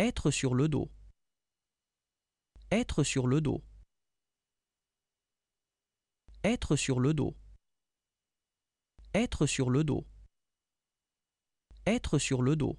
Être sur le dos. Être sur le dos. Être sur le dos. Être sur le dos. Être sur le dos.